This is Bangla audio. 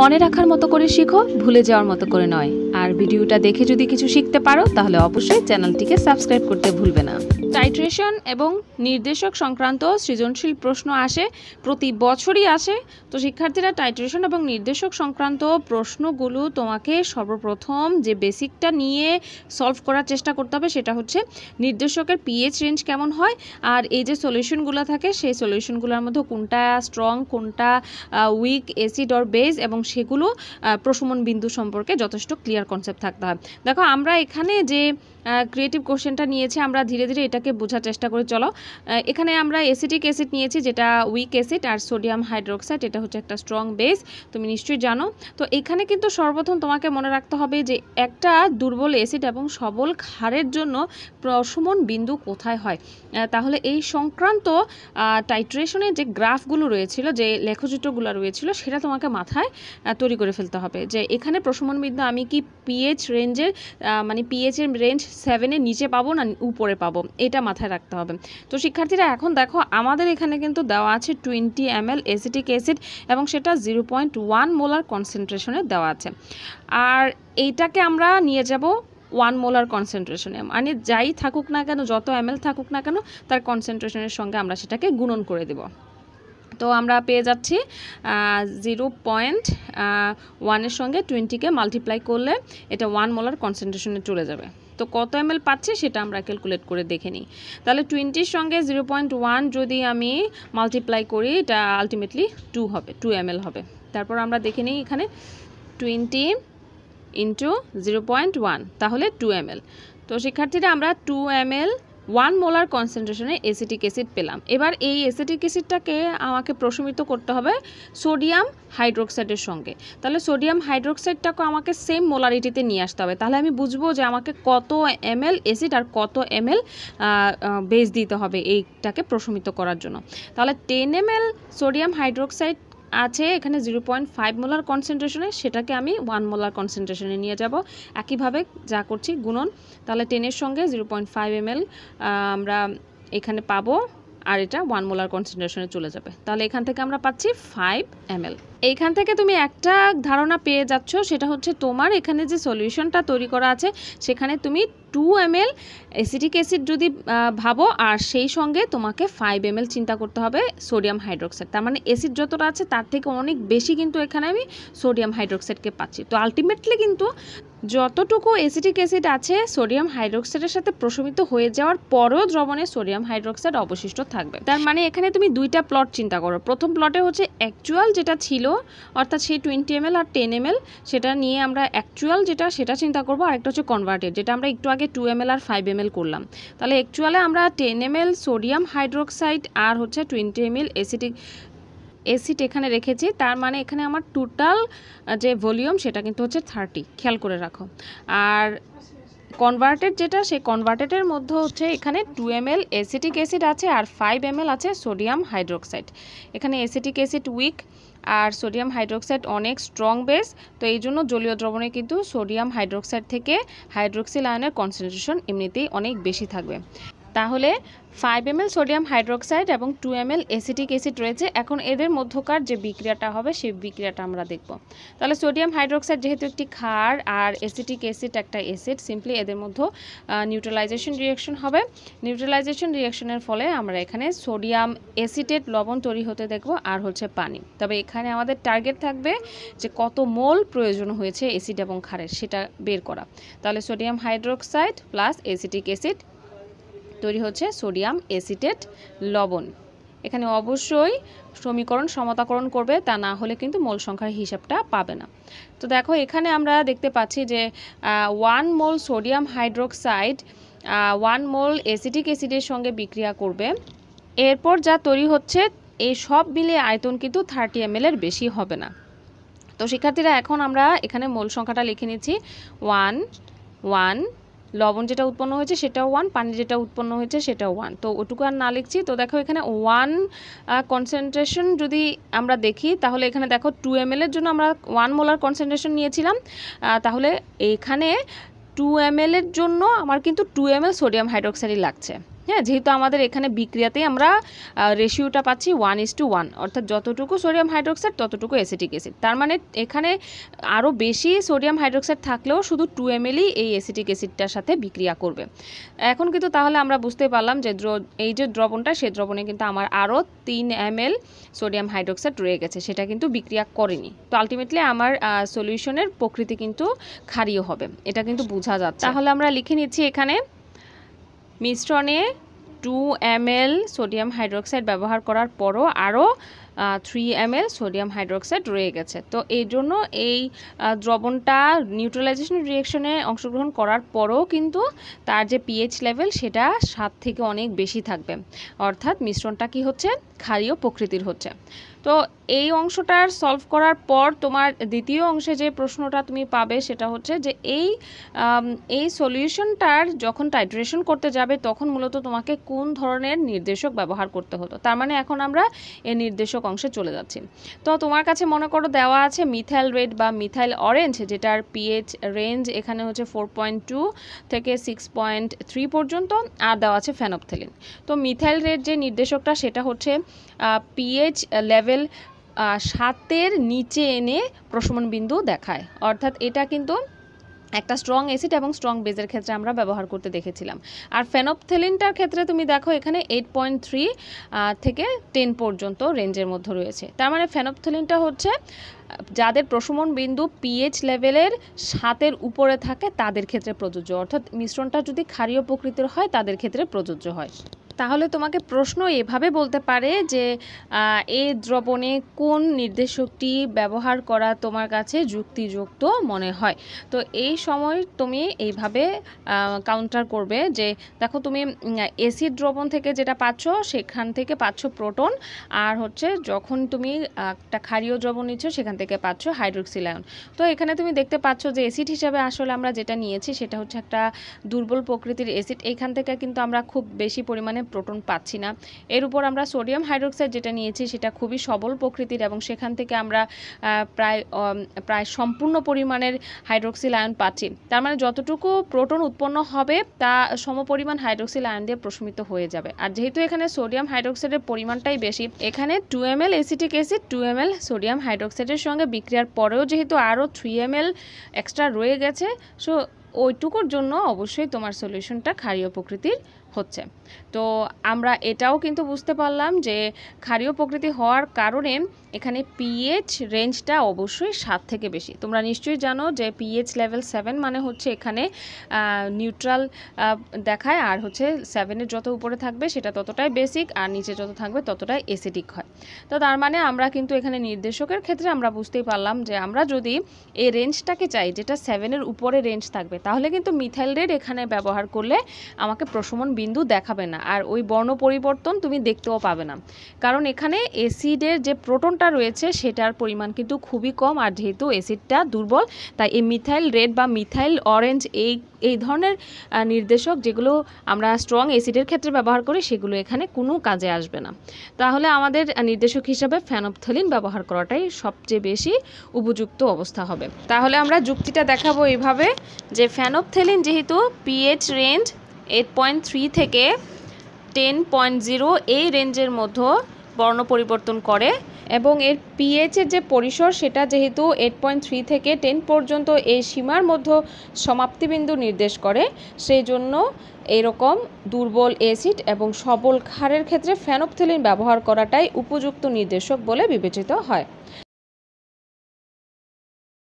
মনে রাখার মতো করে শিখো ভুলে যাওয়ার মতো করে নয় আর ভিডিওটা দেখে যদি কিছু শিখতে পারো তাহলে অবশ্যই চ্যানেলটিকে সাবস্ক্রাইব করতে ভুলবে না টাইট্রেশন এবং নির্দেশক সংক্রান্ত সৃজনশীল প্রশ্ন আসে প্রতি বছরই আসে তো শিক্ষার্থীরা টাইট্রেশন এবং নির্দেশক সংক্রান্ত প্রশ্নগুলো তোমাকে সর্বপ্রথম যে বেসিকটা নিয়ে সলভ করার চেষ্টা করতে হবে সেটা হচ্ছে নির্দেশকের পিএইচ রেঞ্জ কেমন হয় আর এই যে সলিউশনগুলো থাকে সেই সলিউশনগুলোর মধ্যে কোনটা স্ট্রং কোনটা উইক এসিড অর বেস এবং সেগুলো প্রশমন বিন্দু সম্পর্কে যথেষ্ট ক্লিয়ার কনসেপ্ট থাকতে হয় দেখো আমরা এখানে যে ক্রিয়েটিভ কোশ্চেনটা নিয়েছি আমরা ধীরে ধীরে এটা সেটাকে বোঝার চেষ্টা করে চলো এখানে আমরা এসিটিক অ্যাসিড নিয়েছি যেটা উইক অ্যাসিড আর সোডিয়াম হাইড্রোক্সাইড এটা হচ্ছে একটা স্ট্রং বেস তুমি নিশ্চয়ই জানো তো এখানে কিন্তু সর্বপ্রথম তোমাকে মনে রাখতে হবে যে একটা দুর্বল অ্যাসিড এবং সবল ক্ষারের জন্য প্রশমন বিন্দু কোথায় হয় তাহলে এই সংক্রান্ত টাইট্রেশনের যে গ্রাফগুলো রয়েছিল যে লেখচিত্রগুলো রয়েছিল সেটা তোমাকে মাথায় তৈরি করে ফেলতে হবে যে এখানে প্রশমন বিন্দু আমি কি পিএইচ রেঞ্জের মানে পিএইচের রেঞ্জ সেভেনের নিচে পাবো না উপরে পাবো এটা মাথায় রাখতে হবে তো শিক্ষার্থীরা এখন দেখো আমাদের এখানে কিন্তু দেওয়া আছে twenty M L acetic acid এবং সেটা জিরো পয়েন্ট ওয়ান মোলার কনসেন্ট্রেশনে দেওয়া আছে আর এইটাকে আমরা নিয়ে যাব ওয়ান মোলার কনসেন্ট্রেশনে মানে যাই থাকুক না কেন যত এম থাকুক না কেন তার কনসেন্ট্রেশনের সঙ্গে আমরা সেটাকে গুণন করে দেব তো আমরা পেয়ে যাচ্ছি জিরো পয়েন্ট ওয়ানের সঙ্গে টোয়েন্টিকে মাল্টিপ্লাই করলে এটা ওয়ান মোলার কনসেন্ট্রেশনে চলে যাবে তো কত এম এল পাচ্ছে সেটা আমরা ক্যালকুলেট করে দেখে নিই তাহলে টোয়েন্টির সঙ্গে জিরো পয়েন্ট ওয়ান যদি আমি মাল্টিপ্লাই করি এটা আলটিমেটলি টু হবে টু এম এল হবে তারপর আমরা দেখে নিই এখানে twenty into zero point one তাহলে টু এম এল তো শিক্ষার্থীরা আমরা two M L one molar কনসেন্ট্রেশনে এসিটিক অ্যাসিড পেলাম এবার এই অ্যাসিটিক অ্যাসিডটাকে আমাকে প্রশমিত করতে হবে সোডিয়াম হাইড্রোক্সাইডের সঙ্গে তাহলে সোডিয়াম হাইড্রোক্সাইডটাকে আমাকে সেম মোলারিটিতে নিয়ে আসতে হবে তাহলে আমি বুঝবো যে আমাকে কত এম এল অ্যাসিড আর কত এম এল বেস দিতে হবে এইটাকে প্রশমিত করার জন্য তাহলে ten M L sodium hydroxide আছে এখানে জিরো পয়েন্ট ফাইভ মোলার কনসেন্ট্রেশনে সেটাকে আমি ওয়ান মোলার কনসেন্ট্রেশনে নিয়ে যাব একইভাবে যা করছি গুণন তাহলে টেনের সঙ্গে জিরো পয়েন্ট ফাইভ এম আমরা এখানে পাবো আর এটা ওয়ান মোলার কনসেন্ট্রেশনে চলে যাবে তাহলে এখান থেকে আমরা পাচ্ছি ফাইভ এম এইখান থেকে তুমি একটা ধারণা পেয়ে যাচ্ছ সেটা হচ্ছে তোমার এখানে যে সলিউশনটা তৈরি করা আছে সেখানে তুমি two M L acetic acid যদি ভাবো আর সেই সঙ্গে তোমাকে ফাইভ এম চিন্তা করতে হবে সোডিয়াম হাইড্রোক্সাইড তার মানে অ্যাসিড যতটা আছে তার থেকে অনেক বেশি কিন্তু এখানে আমি সোডিয়াম হাইড্রোক্সাইডকে পাচ্ছি তো আলটিমেটলি কিন্তু যতটুকু অ্যাসিটিক অ্যাসিড আছে সোডিয়াম হাইড্রোক্সাইডের সাথে প্রশমিত হয়ে যাওয়ার পরেও দ্রবণে সোডিয়াম হাইড্রোক্সাইড অবশিষ্ট থাকবে তার মানে এখানে তুমি দুইটা প্লট চিন্তা করো প্রথম প্লটে হচ্ছে অ্যাকচুয়াল যেটা ছিল অর্থাৎ সেই টোয়েন্টি এম আর টেন এম সেটা নিয়ে আমরা অ্যাকচুয়াল যেটা সেটা চিন্তা করবো আরেকটা হচ্ছে কনভার্টেড যেটা আমরা একটু আগে টু এম আর ফাইভ এম করলাম তাহলে অ্যাকচুয়ালে আমরা টেন এম সোডিয়াম হাইড্রোক্সাইড আর হচ্ছে টোয়েন্টি এম অ্যাসিটিক এসিট এখানে রেখেছি তার মানে এখানে আমার টোটাল যে ভলিউম সেটা কিন্তু হচ্ছে থার্টি খেয়াল করে রাখো আর কনভার্টেড যেটা সেই কনভার্টেডের মধ্যে হচ্ছে এখানে two M L acetic acid আছে আর ফাইভ এম আছে সোডিয়াম হাইড্রোক্সাইড এখানে এসিটিক অ্যাসিড উইক আর সোডিয়াম হাইড্রোক্সাইড অনেক স্ট্রং বেস তো এই জন্য জলীয় দ্রবণে কিন্তু সোডিয়াম হাইড্রোক্সাইড থেকে হাইড্রোক্সিল আয়নের কনসেন্ট্রেশন এমনিতেই অনেক বেশি থাকবে তাহলে ফাইভ এম সোডিয়াম হাইড্রোক্সাইড এবং টু এম এসিটিক অ্যাসিড রয়েছে এখন এদের মধ্যকার যে বিক্রিয়াটা হবে সেই বিক্রিয়াটা আমরা দেখব তাহলে সোডিয়াম হাইড্রোক্সাইড যেহেতু একটি ক্ষার আর অ্যাসিটিক অ্যাসিড একটা অ্যাসিড সিম্পলি এদের মধ্যে নিউট্রালাইজেশন রিয়াকশন হবে নিউট্রালাইজেশন রিয়াকশনের ফলে আমরা এখানে সোডিয়াম অ্যাসিটেট লবণ তৈরি হতে দেখব আর হচ্ছে পানি তবে এখানে আমাদের টার্গেট থাকবে যে কত মোল প্রয়োজন হয়েছে অ্যাসিড এবং ক্ষারের সেটা বের করা তাহলে sodium hydroxide plus acetic acid তৈরি হচ্ছে সোডিয়াম অ্যাসিটেট লবণ এখানে অবশ্যই সমীকরণ সমতাকরণ করবে তা না হলে কিন্তু মোল সংখ্যার হিসাবটা পাবে না তো দেখো এখানে আমরা দেখতে পাচ্ছি যে one mole sodium hydroxide one mole acetic অ্যাসিডের সঙ্গে বিক্রিয়া করবে এরপর যা তৈরি হচ্ছে এই সব মিলে আয়তন কিন্তু থার্টি এম এর বেশি হবে না তো শিক্ষার্থীরা এখন আমরা এখানে মোল সংখ্যাটা লিখে নিচ্ছি ওয়ান ওয়ান লবণ যেটা উৎপন্ন হয়েছে সেটাও ওয়ান পানি যেটা উৎপন্ন হয়েছে সেটাও ওয়ান তো ওটুকু আর না লিখছি তো দেখো এখানে ওয়ান কনসেন্ট্রেশন যদি আমরা দেখি তাহলে এখানে দেখো টু এম এর জন্য আমরা ওয়ান মোলার কনসেন্ট্রেশন নিয়েছিলাম তাহলে এখানে টু এম এর জন্য আমার কিন্তু টু এম সোডিয়াম হাইড্রোক্সাইড লাগছে হ্যাঁ যেহেতু আমাদের এখানে বিক্রিয়াতেই আমরা রেশিওটা পাচ্ছি ওয়ান ইস টু ওয়ান অর্থাৎ যতটুকু সোডিয়াম হাইড্রোক্সাইড ততটুকু অ্যাসিটিক অ্যাসিড তার মানে এখানে আরও বেশি সোডিয়াম হাইড্রোক্সাইড থাকলেও শুধু টু এম এই অ্যাসিটিক অ্যাসিডটার সাথে বিক্রিয়া করবে এখন কিন্তু তাহলে আমরা বুঝতে পারলাম যে এই যে দ্রবণটা সেই দ্রবণে কিন্তু আমার আরও তিন এম সোডিয়াম হাইড্রোক্সাইড রয়ে গেছে সেটা কিন্তু বিক্রিয়া করেনি তো আলটিমেটলি আমার সলিউশনের প্রকৃতি কিন্তু ক্ষারীয় হবে এটা কিন্তু আচ্ছা। বোঝা যাচ্ছে তাহলে আমরা লিখে নিচ্ছি এখানে মিশ্রণে টু এম সোডিয়াম হাইড্রোক্সাইড ব্যবহার করার পরও আরও থ্রি এম সোডিয়াম হাইড্রোক্সাইড রয়ে গেছে তো এই জন্য এই দ্রবণটা নিউট্রালাইজেশন রিয়েকশনে অংশগ্রহণ করার পরও কিন্তু তার যে পিএইচ লেভেল সেটা সাত থেকে অনেক বেশি থাকবে অর্থাৎ মিশ্রণটা কি হচ্ছে ক্ষারীয় প্রকৃতির হচ্ছে তো এই অংশটার সলভ করার পর তোমার দ্বিতীয় অংশে যে প্রশ্নটা তুমি পাবে সেটা হচ্ছে যে এই এই সলিউশনটার যখন টাইড্রেশন করতে যাবে তখন মূলত তোমাকে কোন ধরনের নির্দেশক ব্যবহার করতে হতো তার মানে এখন আমরা এই নির্দেশক অংশে চলে যাচ্ছি তো তোমার কাছে মনে করো দেওয়া আছে মিথাইল রেড বা মিথাইল অরেঞ্জ যেটার পিএইচ রেঞ্জ এখানে হচ্ছে ফোর পয়েন্ট টু থেকে সিক্স পয়েন্ট থ্রি পর্যন্ত আর দেওয়া আছে ফ্যানপথেলিন তো মিথাইল রেড যে নির্দেশকটা সেটা হচ্ছে পিএইচ লেভেল সাতের নিচে এনে প্রশমন বিন্দু দেখায় অর্থাৎ এটা কিন্তু একটা স্ট্রং অ্যাসিড এবং স্ট্রং বেজের ক্ষেত্রে আমরা ব্যবহার করতে দেখেছিলাম আর ফেনপথেলিনটার ক্ষেত্রে তুমি দেখো এখানে এইট পয়েন্ট থ্রি থেকে টেন পর্যন্ত রেঞ্জের মধ্যে রয়েছে তার মানে ফেনপথেলিনটা হচ্ছে যাদের প্রশমন বিন্দু পিএইচ লেভেলের সাতের উপরে থাকে তাদের ক্ষেত্রে প্রযোজ্য অর্থাৎ মিশ্রণটা যদি ক্ষারীয় প্রকৃতির হয় তাদের ক্ষেত্রে প্রযোজ্য হয় তাহলে তোমাকে প্রশ্ন এভাবে বলতে পারে যে এ দ্রবণে কোন নির্দেশকটি ব্যবহার করা তোমার কাছে যুক্তিযুক্ত মনে হয় তো এই সময় তুমি এইভাবে কাউন্টার করবে যে দেখো তুমি এসিড দ্রবণ থেকে যেটা পাচ্ছ সেখান থেকে পাচ্ছ প্রোটন আর হচ্ছে যখন তুমি একটা ক্ষারীয় দ্রবণ নিচ্ছ সেখান থেকে পাচ্ছ হাইড্রোক্সিলায়ন তো এখানে তুমি দেখতে পাচ্ছ যে এসিড হিসাবে আসলে আমরা যেটা নিয়েছি সেটা হচ্ছে একটা দুর্বল প্রকৃতির এসিড এইখান থেকে কিন্তু আমরা খুব বেশি পরিমাণে প্রোটন পাচ্ছি না এর উপর আমরা সোডিয়াম হাইড্রোক্সাইড যেটা নিয়েছি সেটা খুবই সবল প্রকৃতির এবং সেখান থেকে আমরা প্রায় প্রায় সম্পূর্ণ পরিমাণের হাইড্রোক্সিল আয়ন পাচ্ছি তার মানে যতটুকু প্রোটন উৎপন্ন হবে তা সমপরিমাণ হাইড্রোক্সিল আয়ন দিয়ে প্রশমিত হয়ে যাবে আর যেহেতু এখানে সোডিয়াম হাইড্রোক্সাইডের পরিমাণটাই বেশি এখানে two M L acetic acid two M L sodium হাইড্রোক্সাইডের সঙ্গে বিক্রিয়ার পরেও যেহেতু আরও থ্রি এম এল এক্সট্রা রয়ে গেছে সো ওইটুকুর জন্য অবশ্যই তোমার সলিউশনটা ক্ষারীয় প্রকৃতির হচ্ছে তো আমরা এটাও কিন্তু বুঝতে পারলাম যে ক্ষারীয় প্রকৃতি হওয়ার কারণে এখানে পিএইচ রেঞ্জটা অবশ্যই সাত থেকে বেশি তোমরা নিশ্চয়ই জানো যে পিএইচ লেভেল সেভেন মানে হচ্ছে এখানে নিউট্রাল দেখায় আর হচ্ছে সেভেনের যত উপরে থাকবে সেটা ততটাই বেসিক আর নিচে যত থাকবে ততটাই এসিডিক হয় তো তার মানে আমরা কিন্তু এখানে নির্দেশকের ক্ষেত্রে আমরা বুঝতেই পারলাম যে আমরা যদি এই রেঞ্জটাকে চাই যেটা সেভেনের উপরে রেঞ্জ থাকবে তাহলে কিন্তু মিথাইল রেড এখানে ব্যবহার করলে আমাকে প্রশমন বিন্দু দেখাবে না আর ওই বর্ণ পরিবর্তন তুমি দেখতেও পাবে না কারণ এখানে অ্যাসিডের যে প্রোটনটা রয়েছে সেটার পরিমাণ কিন্তু খুবই কম আর যেহেতু অ্যাসিডটা দুর্বল তাই এই মিথাইল রেড বা মিথাইল অরেঞ্জ এই এই ধরনের নির্দেশক যেগুলো আমরা স্ট্রং অ্যাসিডের ক্ষেত্রে ব্যবহার করি সেগুলো এখানে কোনো কাজে আসবে না তাহলে আমাদের নির্দেশক হিসাবে ফ্যানোপথলিন ব্যবহার করাটাই সবচেয়ে বেশি উপযুক্ত অবস্থা হবে তাহলে আমরা যুক্তিটা দেখাবো এইভাবে যে ফ্যানোপথেলিন যেহেতু pH range eight point three থেকে টেন পয়েন্ট জিরো এই রেঞ্জের মধ্যে বর্ণ পরিবর্তন করে এবং এর পিএইচের যে পরিসর সেটা যেহেতু এইট পয়েন্ট থ্রি থেকে টেন পর্যন্ত এই সীমার মধ্যে সমাপ্তিবিন্দু নির্দেশ করে সেই জন্য এরকম দুর্বল অ্যাসিড এবং সবল ক্ষারের ক্ষেত্রে ফ্যানোপথেলিন ব্যবহার করাটাই উপযুক্ত নির্দেশক বলে বিবেচিত হয়